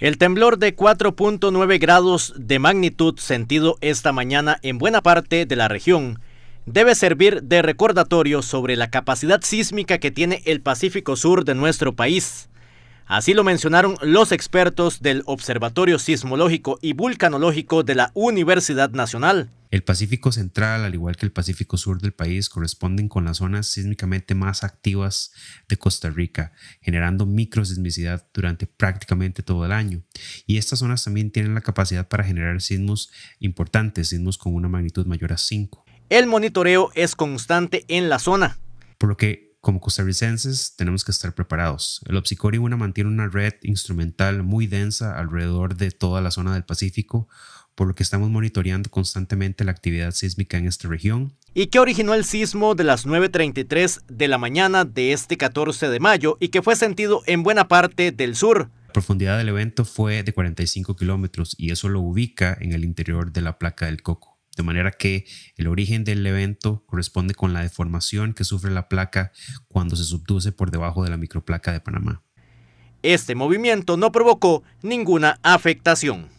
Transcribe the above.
El temblor de 4.9 grados de magnitud sentido esta mañana en buena parte de la región debe servir de recordatorio sobre la capacidad sísmica que tiene el Pacífico Sur de nuestro país. Así lo mencionaron los expertos del Observatorio Sismológico y Vulcanológico de la Universidad Nacional. El Pacífico Central, al igual que el Pacífico Sur del país, corresponden con las zonas sísmicamente más activas de Costa Rica, generando microsismicidad durante prácticamente todo el año. Y estas zonas también tienen la capacidad para generar sismos importantes, sismos con una magnitud mayor a 5. El monitoreo es constante en la zona. Por lo que como costarricenses tenemos que estar preparados. El Opsicoria mantiene una red instrumental muy densa alrededor de toda la zona del Pacífico, por lo que estamos monitoreando constantemente la actividad sísmica en esta región. Y qué originó el sismo de las 9.33 de la mañana de este 14 de mayo y que fue sentido en buena parte del sur. La profundidad del evento fue de 45 kilómetros y eso lo ubica en el interior de la placa del coco de manera que el origen del evento corresponde con la deformación que sufre la placa cuando se subduce por debajo de la microplaca de Panamá. Este movimiento no provocó ninguna afectación.